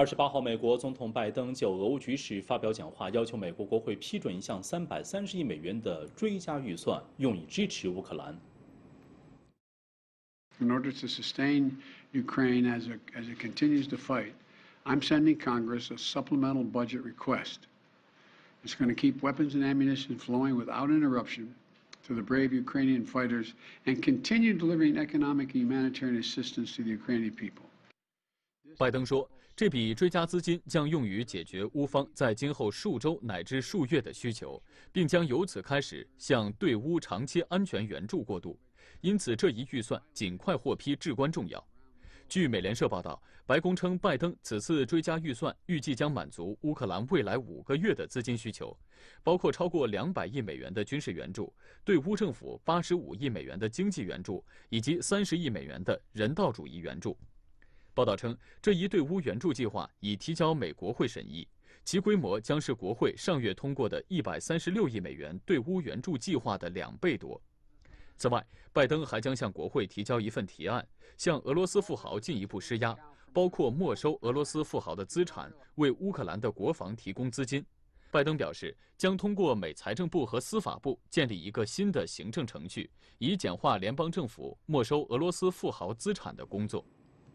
二十八号，美国总统拜登就俄乌局势发表讲话，要求美国国会批准一项三百三十亿美元的追加预算，用以支持乌克兰。In order to sustain Ukraine as it as it continues to fight, I'm sending Congress a supplemental budget request. It's going to keep weapons and ammunition flowing without interruption to the brave Ukrainian fighters and continue delivering economic and humanitarian assistance to the Ukrainian people. 拜登说。这笔追加资金将用于解决乌方在今后数周乃至数月的需求，并将由此开始向对乌长期安全援助过渡。因此，这一预算尽快获批至关重要。据美联社报道，白宫称，拜登此次追加预算预计将满足乌克兰未来五个月的资金需求，包括超过两百亿美元的军事援助、对乌政府八十五亿美元的经济援助以及三十亿美元的人道主义援助。报道称，这一对乌援助计划已提交美国会审议，其规模将是国会上月通过的136亿美元对乌援助计划的两倍多。此外，拜登还将向国会提交一份提案，向俄罗斯富豪进一步施压，包括没收俄罗斯富豪的资产，为乌克兰的国防提供资金。拜登表示，将通过美财政部和司法部建立一个新的行政程序，以简化联邦政府没收俄罗斯富豪资产的工作。